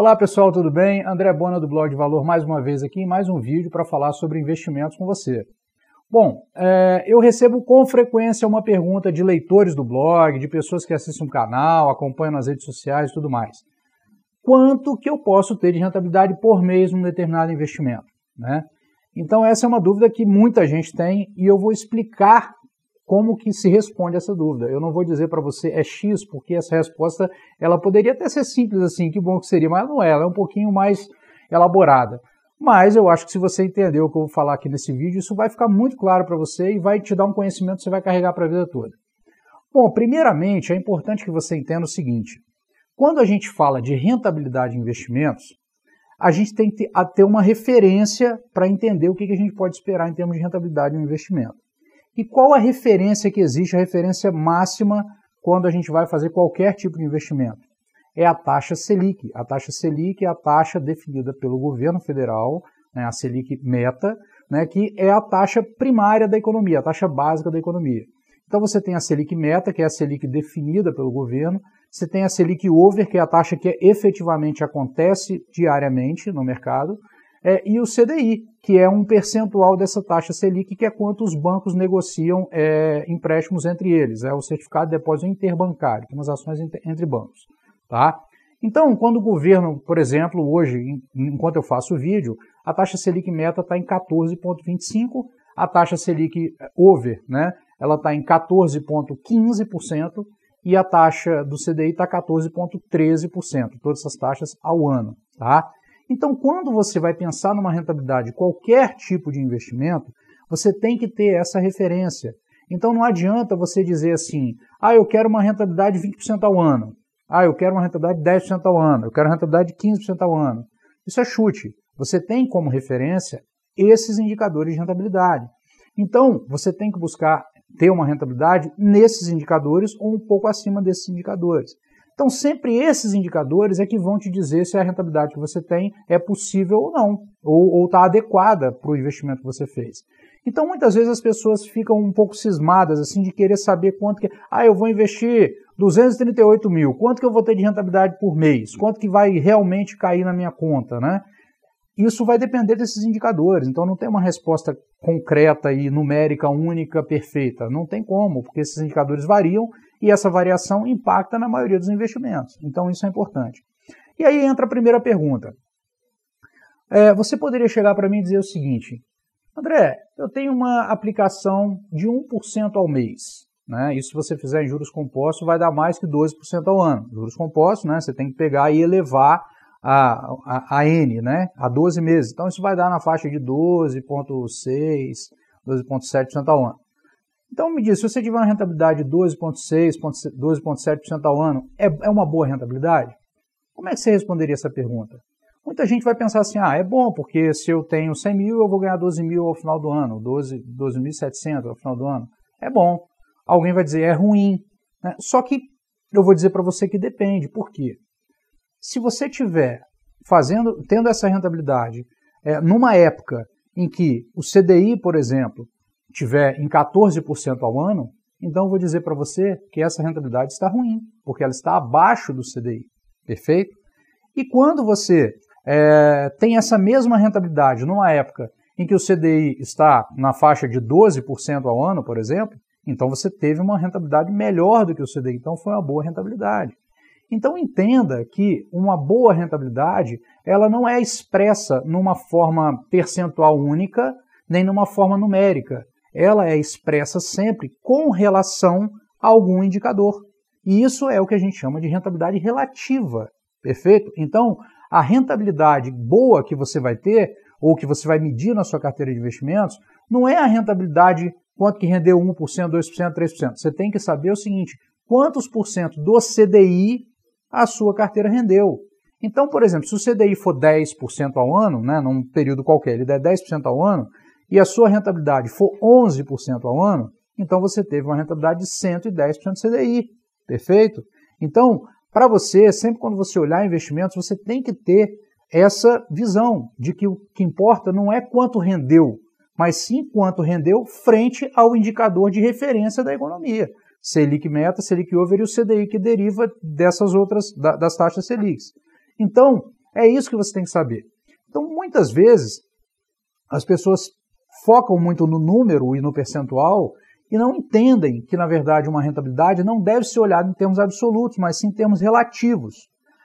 Olá pessoal, tudo bem? André Bona do Blog Valor mais uma vez aqui em mais um vídeo para falar sobre investimentos com você. Bom, é, eu recebo com frequência uma pergunta de leitores do blog, de pessoas que assistem o canal, acompanham nas redes sociais e tudo mais. Quanto que eu posso ter de rentabilidade por mês num determinado investimento? Né? Então essa é uma dúvida que muita gente tem e eu vou explicar como que se responde essa dúvida. Eu não vou dizer para você é X, porque essa resposta ela poderia até ser simples assim, que bom que seria, mas não é, ela é um pouquinho mais elaborada. Mas eu acho que se você entender o que eu vou falar aqui nesse vídeo, isso vai ficar muito claro para você e vai te dar um conhecimento que você vai carregar para a vida toda. Bom, primeiramente, é importante que você entenda o seguinte: quando a gente fala de rentabilidade de investimentos, a gente tem que ter uma referência para entender o que a gente pode esperar em termos de rentabilidade de um investimento. E qual a referência que existe, a referência máxima, quando a gente vai fazer qualquer tipo de investimento? É a taxa Selic. A taxa Selic é a taxa definida pelo governo federal, né, a Selic meta, né, que é a taxa primária da economia, a taxa básica da economia. Então você tem a Selic meta, que é a Selic definida pelo governo, você tem a Selic over, que é a taxa que efetivamente acontece diariamente no mercado, é, e o CDI, que é um percentual dessa taxa Selic, que é quanto os bancos negociam é, empréstimos entre eles, é o certificado de depósito interbancário, ações entre bancos. Tá? Então, quando o governo, por exemplo, hoje, enquanto eu faço o vídeo, a taxa Selic meta está em 14,25%, a taxa Selic over, né, ela está em 14,15%, e a taxa do CDI está 14,13%, todas essas taxas ao ano, tá? Então, quando você vai pensar numa rentabilidade, qualquer tipo de investimento, você tem que ter essa referência. Então, não adianta você dizer assim, ah, eu quero uma rentabilidade de 20% ao ano. Ah, eu quero uma rentabilidade de 10% ao ano. Eu quero uma rentabilidade de 15% ao ano. Isso é chute. Você tem como referência esses indicadores de rentabilidade. Então, você tem que buscar ter uma rentabilidade nesses indicadores ou um pouco acima desses indicadores. Então, sempre esses indicadores é que vão te dizer se a rentabilidade que você tem é possível ou não, ou está adequada para o investimento que você fez. Então, muitas vezes as pessoas ficam um pouco cismadas, assim, de querer saber quanto que... Ah, eu vou investir 238 mil, quanto que eu vou ter de rentabilidade por mês? Quanto que vai realmente cair na minha conta, né? Isso vai depender desses indicadores, então não tem uma resposta concreta e numérica, única, perfeita. Não tem como, porque esses indicadores variam e essa variação impacta na maioria dos investimentos. Então isso é importante. E aí entra a primeira pergunta. É, você poderia chegar para mim e dizer o seguinte: André, eu tenho uma aplicação de 1% ao mês. Né? Isso se você fizer em juros compostos vai dar mais que 12% ao ano. Juros compostos, né? você tem que pegar e elevar a, a, a, N né? a 12 meses. Então isso vai dar na faixa de 12,6%, 12,7% ao ano. Então me diz, se você tiver uma rentabilidade de 12,6%, 12,7% ao ano, é, é uma boa rentabilidade? Como é que você responderia essa pergunta? Muita gente vai pensar assim, ah, é bom, porque se eu tenho 100 mil, eu vou ganhar 12 mil ao final do ano, 12.700 12 ao final do ano. É bom. Alguém vai dizer, é ruim. Né? Só que eu vou dizer para você que depende. Por quê? Se você tiver fazendo, tendo essa rentabilidade é, numa época em que o CDI, por exemplo, tiver em 14% ao ano, então eu vou dizer para você que essa rentabilidade está ruim, porque ela está abaixo do CDI. Perfeito? E quando você é, tem essa mesma rentabilidade numa época em que o CDI está na faixa de 12% ao ano, por exemplo, então você teve uma rentabilidade melhor do que o CDI, então foi uma boa rentabilidade. Então entenda que uma boa rentabilidade, ela não é expressa numa forma percentual única, nem numa forma numérica ela é expressa sempre com relação a algum indicador. E isso é o que a gente chama de rentabilidade relativa, perfeito? Então, a rentabilidade boa que você vai ter, ou que você vai medir na sua carteira de investimentos, não é a rentabilidade quanto que rendeu 1%, 2%, 3%. Você tem que saber o seguinte, quantos por cento do CDI a sua carteira rendeu. Então, por exemplo, se o CDI for 10% ao ano, né, num período qualquer, ele der 10% ao ano, e a sua rentabilidade for 11% ao ano, então você teve uma rentabilidade de 110% do CDI. Perfeito? Então, para você, sempre quando você olhar investimentos, você tem que ter essa visão de que o que importa não é quanto rendeu, mas sim quanto rendeu frente ao indicador de referência da economia. Selic meta, Selic over e o CDI que deriva dessas outras, das taxas Selic. Então, é isso que você tem que saber. Então, muitas vezes, as pessoas focam muito no número e no percentual e não entendem que, na verdade, uma rentabilidade não deve ser olhada em termos absolutos, mas sim em termos relativos.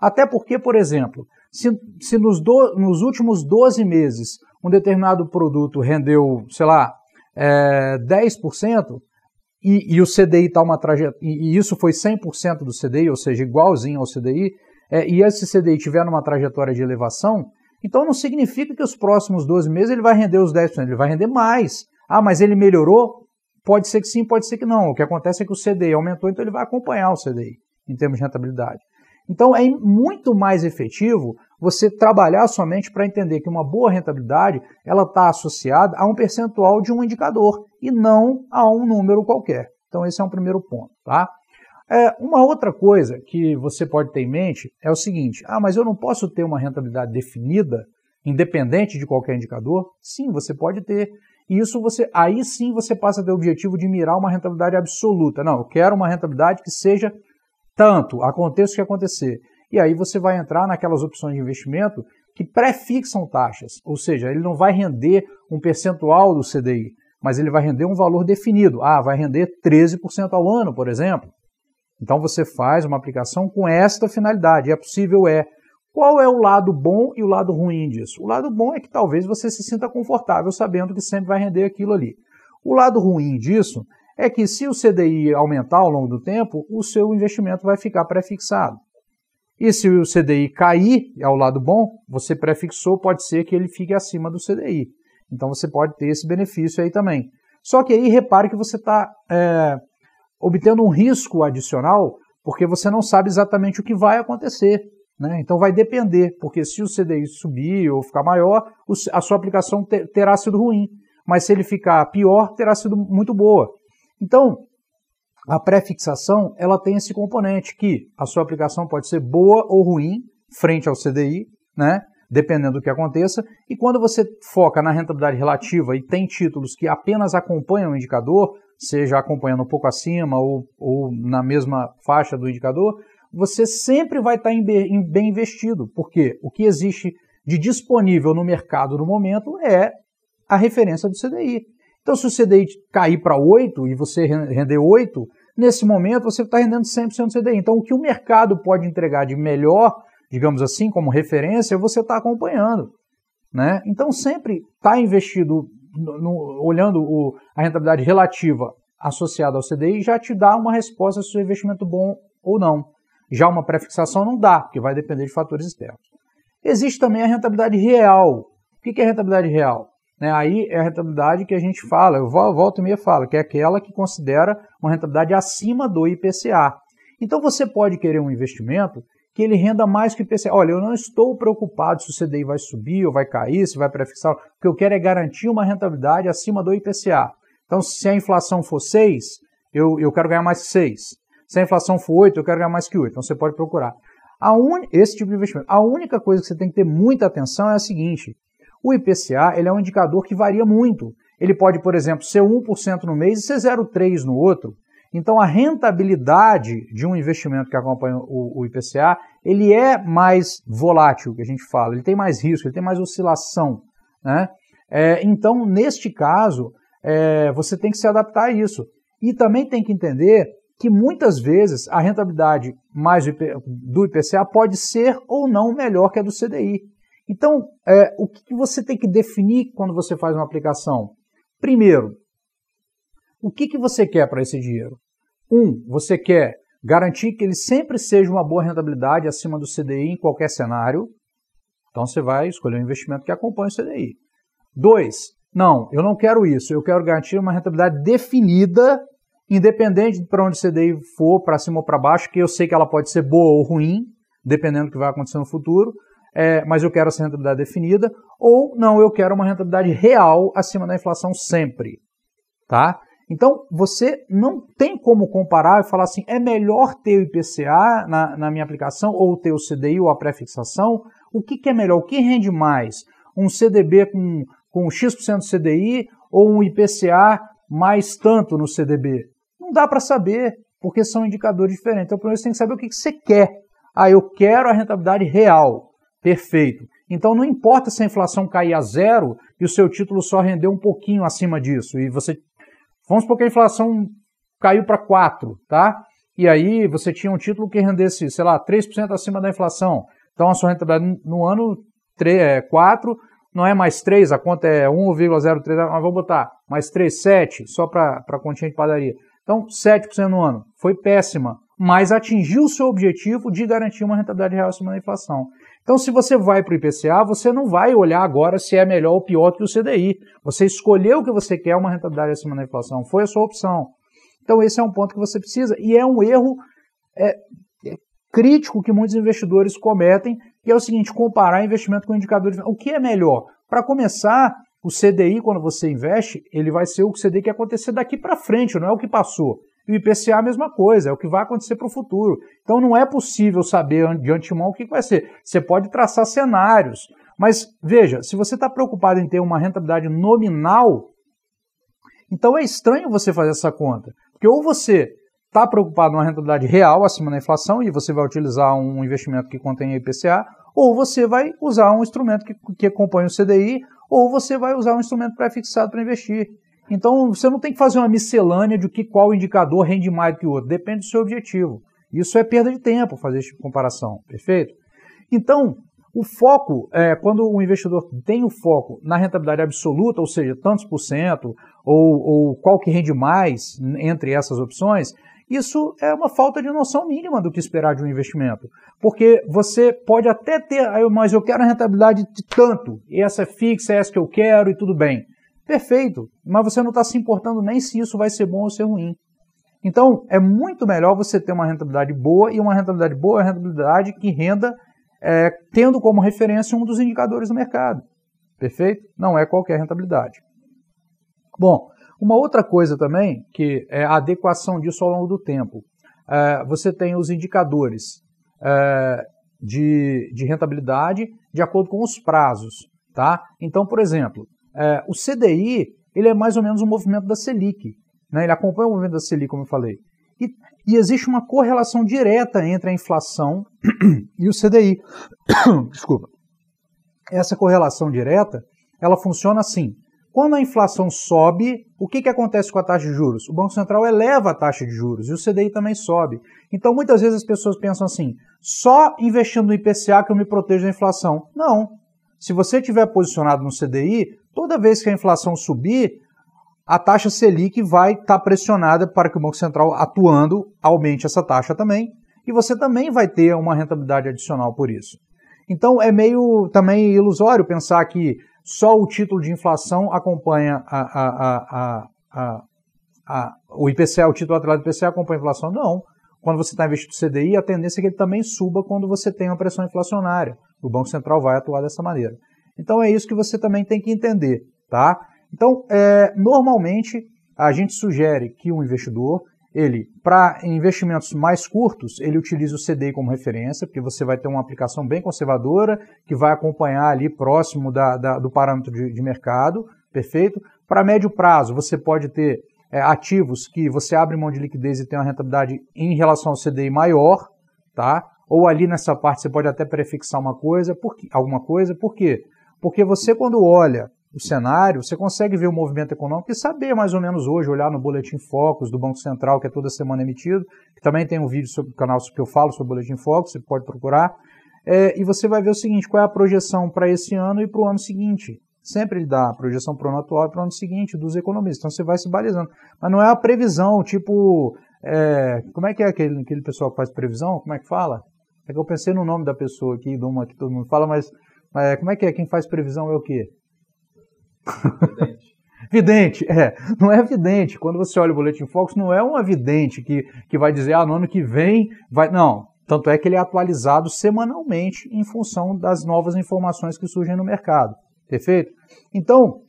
Até porque, por exemplo, se, se nos, do, nos, últimos 12 meses um determinado produto rendeu, sei lá, é, 10%, e, e o CDI está uma trajetória, e, e isso foi 100% do CDI, ou seja, igualzinho ao CDI, é, e esse CDI tiver uma trajetória de elevação, então não significa que os próximos 12 meses ele vai render os 10%, ele vai render mais. Ah, mas ele melhorou? Pode ser que sim, pode ser que não. O que acontece é que o CDI aumentou, então ele vai acompanhar o CDI em termos de rentabilidade. Então é muito mais efetivo você trabalhar somente para entender que uma boa rentabilidade ela está associada a um percentual de um indicador e não a um número qualquer. Então esse é um primeiro ponto, tá? É, uma outra coisa que você pode ter em mente é o seguinte: ah, mas eu não posso ter uma rentabilidade definida, independente de qualquer indicador? Sim, você pode ter. E isso você, aí sim você passa a ter o objetivo de mirar uma rentabilidade absoluta. Não, eu quero uma rentabilidade que seja tanto, aconteça o que acontecer. E aí você vai entrar naquelas opções de investimento que prefixam taxas, ou seja, ele não vai render um percentual do CDI, mas ele vai render um valor definido. Ah, vai render 13% ao ano, por exemplo. Então você faz uma aplicação com esta finalidade. É possível, é. Qual é o lado bom e o lado ruim disso? O lado bom é que talvez você se sinta confortável sabendo que sempre vai render aquilo ali. O lado ruim disso é que se o CDI aumentar ao longo do tempo, o seu investimento vai ficar prefixado. E se o CDI cair, é o lado bom, você prefixou, pode ser que ele fique acima do CDI. Então você pode ter esse benefício aí também. Só que aí repare que você está é, obtendo um risco adicional, porque você não sabe exatamente o que vai acontecer. Né? Então vai depender, porque se o CDI subir ou ficar maior, a sua aplicação terá sido ruim. Mas se ele ficar pior, terá sido muito boa. Então, a pré-fixação ela tem esse componente que a sua aplicação pode ser boa ou ruim frente ao CDI, né? dependendo do que aconteça. E quando você foca na rentabilidade relativa e tem títulos que apenas acompanham o indicador, seja acompanhando um pouco acima ou, ou na mesma faixa do indicador, você sempre vai tá estar bem investido, porque o que existe de disponível no mercado no momento é a referência do CDI. Então, se o CDI cair para 8 e você render 8, nesse momento você está rendendo 100% do CDI. Então, o que o mercado pode entregar de melhor, digamos assim, como referência, você está acompanhando. Né? Então, sempre está investido no, olhando o, a rentabilidade relativa associada ao CDI, já te dá uma resposta se o investimento bom ou não. Já uma prefixação não dá, porque vai depender de fatores externos. Existe também a rentabilidade real. O que é rentabilidade real? Né, aí é a rentabilidade que a gente fala, eu volto e meia falo, que é aquela que considera uma rentabilidade acima do IPCA. Então você pode querer um investimento que ele renda mais que o IPCA. Olha, eu não estou preocupado se o CDI vai subir ou vai cair, se vai prefixar. O que eu quero é garantir uma rentabilidade acima do IPCA. Então, se a inflação for 6, eu, eu quero ganhar mais que 6. Se a inflação for 8, eu quero ganhar mais que 8. Então, você pode procurar. A un... Esse tipo de investimento. A única coisa que você tem que ter muita atenção é a seguinte. O IPCA ele é um indicador que varia muito. Ele pode, por exemplo, ser 1% no mês e ser 0,3% no outro. Então, a rentabilidade de um investimento que acompanha o, o IPCA, ele é mais volátil, que a gente fala, ele tem mais risco, ele tem mais oscilação. Né? É, então, neste caso, é, você tem que se adaptar a isso. E também tem que entender que muitas vezes a rentabilidade mais do IPCA pode ser ou não melhor que a do CDI. Então, é, o que você tem que definir quando você faz uma aplicação? Primeiro, o que, que você quer para esse dinheiro? Um, você quer garantir que ele sempre seja uma boa rentabilidade acima do CDI em qualquer cenário. Então você vai escolher um investimento que acompanhe o CDI. Dois, não, eu não quero isso. Eu quero garantir uma rentabilidade definida, independente de para onde o CDI for, para cima ou para baixo, que eu sei que ela pode ser boa ou ruim, dependendo do que vai acontecer no futuro. É, mas eu quero essa rentabilidade definida. Ou não, eu quero uma rentabilidade real acima da inflação sempre. Tá? Então, você não tem como comparar e falar assim, é melhor ter o IPCA na, na minha aplicação ou ter o CDI ou a prefixação? O que, que é melhor? O que rende mais? Um CDB com, com X% CDI ou um IPCA mais tanto no CDB? Não dá para saber, porque são indicadores diferentes. Então, primeiro você tem que saber o que, que você quer. Ah, eu quero a rentabilidade real. Perfeito. Então não importa se a inflação cair a zero e o seu título só render um pouquinho acima disso e você Vamos supor que a inflação caiu para 4, tá? E aí você tinha um título que rendesse, sei lá, 3% acima da inflação. Então a sua rentabilidade no ano 3, é 4, não é mais 3, a conta é 1,03, mas vamos botar mais 3, 7, só para a continha de padaria. Então, 7% no ano. Foi péssima, mas atingiu o seu objetivo de garantir uma rentabilidade real acima da inflação. Então, se você vai para o IPCA, você não vai olhar agora se é melhor ou pior que o CDI. Você escolheu o que você quer, é uma rentabilidade acima da inflação. Foi a sua opção. Então, esse é um ponto que você precisa. E é um erro é, é crítico que muitos investidores cometem, que é o seguinte: comparar investimento com indicadores. O que é melhor? Para começar, o CDI, quando você investe, ele vai ser o CDI que acontecer daqui para frente, não é o que passou. E o IPCA é a mesma coisa, é o que vai acontecer para o futuro. Então não é possível saber de antemão o que vai ser. Você pode traçar cenários, mas veja, se você está preocupado em ter uma rentabilidade nominal, então é estranho você fazer essa conta. Porque ou você está preocupado em uma rentabilidade real acima da inflação e você vai utilizar um investimento que contém IPCA, ou você vai usar um instrumento que, que acompanha o CDI, ou você vai usar um instrumento pré-fixado para investir. Então você não tem que fazer uma miscelânea de que qual indicador rende mais do que o outro, depende do seu objetivo. Isso é perda de tempo fazer esse tipo de comparação, perfeito? Então, o foco, é, quando o investidor tem o foco na rentabilidade absoluta, ou seja, tantos por cento, ou, ou qual que rende mais entre essas opções, isso é uma falta de noção mínima do que esperar de um investimento. Porque você pode até ter, ah, mas eu quero a rentabilidade de tanto, essa é fixa, é essa que eu quero e tudo bem. Perfeito, mas você não está se importando nem se isso vai ser bom ou ser ruim. Então, é muito melhor você ter uma rentabilidade boa, e uma rentabilidade boa é uma rentabilidade que renda é, tendo como referência um dos indicadores do mercado. Perfeito? Não é qualquer rentabilidade. Bom, uma outra coisa também, que é a adequação disso ao longo do tempo. É, você tem os indicadores é, de, de rentabilidade de acordo com os prazos. Tá? Então, por exemplo, é, o CDI ele é mais ou menos um movimento da Selic. Né? Ele acompanha o movimento da Selic, como eu falei. E, e existe uma correlação direta entre a inflação e o CDI. Desculpa. Essa correlação direta, ela funciona assim. Quando a inflação sobe, o que, que acontece com a taxa de juros? O Banco Central eleva a taxa de juros e o CDI também sobe. Então, muitas vezes as pessoas pensam assim, só investindo no IPCA que eu me protejo da inflação. Não. Se você tiver posicionado no CDI, Toda vez que a inflação subir, a taxa Selic vai estar tá pressionada para que o Banco Central, atuando, aumente essa taxa também, e você também vai ter uma rentabilidade adicional por isso. Então é meio também ilusório pensar que só o título de inflação acompanha a, a, a, o IPCA, o título atrelado do IPCA acompanha a inflação. Não. Quando você está investindo no CDI, a tendência é que ele também suba quando você tem uma pressão inflacionária. O Banco Central vai atuar dessa maneira. Então é isso que você também tem que entender, tá? Então, é, normalmente a gente sugere que o um investidor ele, para investimentos mais curtos, ele utilize o CDI como referência, porque você vai ter uma aplicação bem conservadora, que vai acompanhar ali próximo da, da do parâmetro de, de mercado, perfeito? Para médio prazo, você pode ter é, ativos que você abre mão de liquidez e tem uma rentabilidade em relação ao CDI maior, tá? Ou ali nessa parte você pode até prefixar uma coisa, por, alguma coisa, por quê? Porque você, quando olha o cenário, você consegue ver o movimento econômico e saber mais ou menos hoje, olhar no Boletim Focus do Banco Central, que é toda semana emitido, que também tem um vídeo sobre o canal que eu falo sobre o Boletim Focus, você pode procurar. É, e você vai ver o seguinte: qual é a projeção para esse ano e para o ano seguinte. Sempre ele dá a projeção para o ano atual e para o ano seguinte dos economistas. Então você vai se balizando. Mas não é a previsão, tipo. É, como é que é aquele, aquele pessoal que faz previsão? Como é que fala? É que eu pensei no nome da pessoa aqui, de uma que todo mundo fala, mas é, como é que é? Quem faz previsão é o quê? Vidente. vidente, é. Não é vidente. Quando você olha o Boletim Focus, não é um vidente que, que vai dizer, ah, no ano que vem vai. Não. Tanto é que ele é atualizado semanalmente em função das novas informações que surgem no mercado. Perfeito? Então,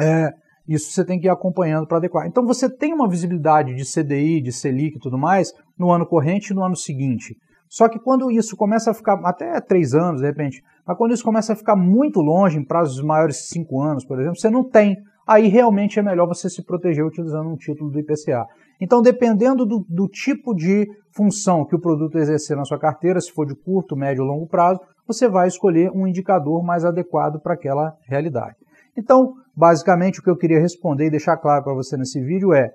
é, isso você tem que ir acompanhando para adequar. Então, você tem uma visibilidade de CDI, de Selic e tudo mais no ano corrente e no ano seguinte. Só que quando isso começa a ficar, até três anos de repente, mas quando isso começa a ficar muito longe, em prazos maiores de cinco anos, por exemplo, você não tem. Aí realmente é melhor você se proteger utilizando um título do IPCA. Então, dependendo do, do tipo de função que o produto exercer na sua carteira, se for de curto, médio ou longo prazo, você vai escolher um indicador mais adequado para aquela realidade. Então, basicamente, o que eu queria responder e deixar claro para você nesse vídeo é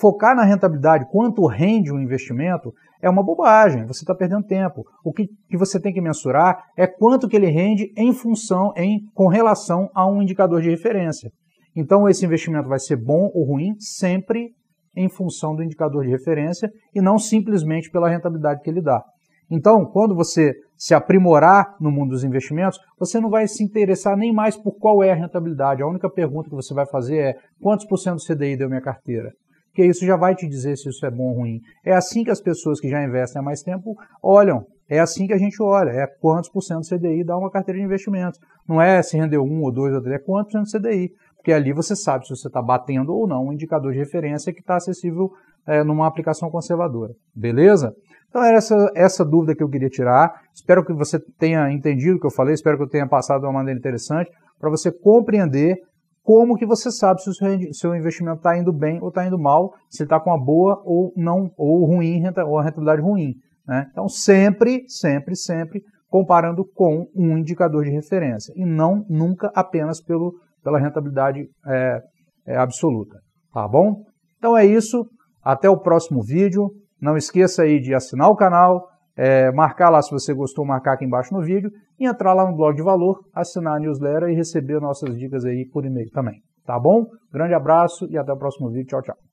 focar na rentabilidade, quanto rende um investimento, é uma bobagem, você está perdendo tempo. O que, que você tem que mensurar é quanto que ele rende em função, em, com relação a um indicador de referência. Então esse investimento vai ser bom ou ruim sempre em função do indicador de referência e não simplesmente pela rentabilidade que ele dá. Então, quando você se aprimorar no mundo dos investimentos, você não vai se interessar nem mais por qual é a rentabilidade. A única pergunta que você vai fazer é quantos por cento do CDI deu minha carteira? porque isso já vai te dizer se isso é bom ou ruim. É assim que as pessoas que já investem há mais tempo olham. É assim que a gente olha, é quantos por cento do CDI dá uma carteira de investimento. Não é se rendeu um ou dois ou três, é quantos por cento do CDI. Porque ali você sabe se você está batendo ou não um indicador de referência que está acessível é, numa aplicação conservadora. Beleza? Então era essa, essa dúvida que eu queria tirar. Espero que você tenha entendido o que eu falei, espero que eu tenha passado de uma maneira interessante para você compreender como que você sabe se o seu, investimento está indo bem ou está indo mal, se está com uma boa ou não, ou ruim, ou a rentabilidade ruim. Né? Então, sempre, sempre, sempre comparando com um indicador de referência e não nunca apenas pelo, pela rentabilidade é, é, absoluta. Tá bom? Então é isso. Até o próximo vídeo. Não esqueça aí de assinar o canal, é, marcar lá se você gostou, marcar aqui embaixo no vídeo, e entrar lá no blog de valor, assinar a newsletter e receber nossas dicas aí por e-mail também. Tá bom? Grande abraço e até o próximo vídeo. Tchau, tchau.